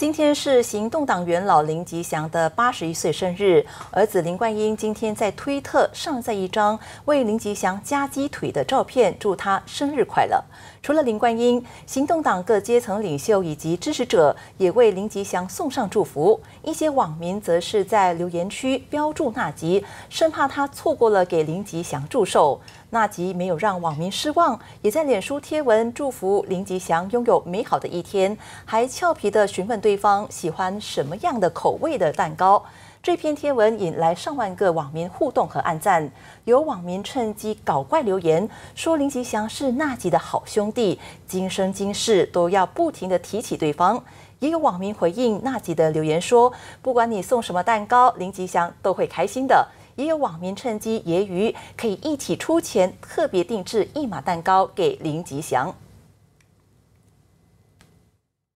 今天是行动党元老林吉祥的八十一岁生日，儿子林冠英今天在推特上载一张为林吉祥夹鸡腿的照片，祝他生日快乐。除了林冠英，行动党各阶层领袖以及支持者也为林吉祥送上祝福。一些网民则是在留言区标注纳吉，生怕他错过了给林吉祥祝寿。纳吉没有让网民失望，也在脸书贴文祝福林吉祥拥有美好的一天，还俏皮地询问对。对方喜欢什么样的口味的蛋糕？这篇贴文引来上万个网民互动和按赞，有网民趁机搞怪留言说林吉祥是娜吉的好兄弟，今生今世都要不停的提起对方。也有网民回应娜吉的留言说，不管你送什么蛋糕，林吉祥都会开心的。也有网民趁机揶揄，可以一起出钱特别定制一码蛋糕给林吉祥。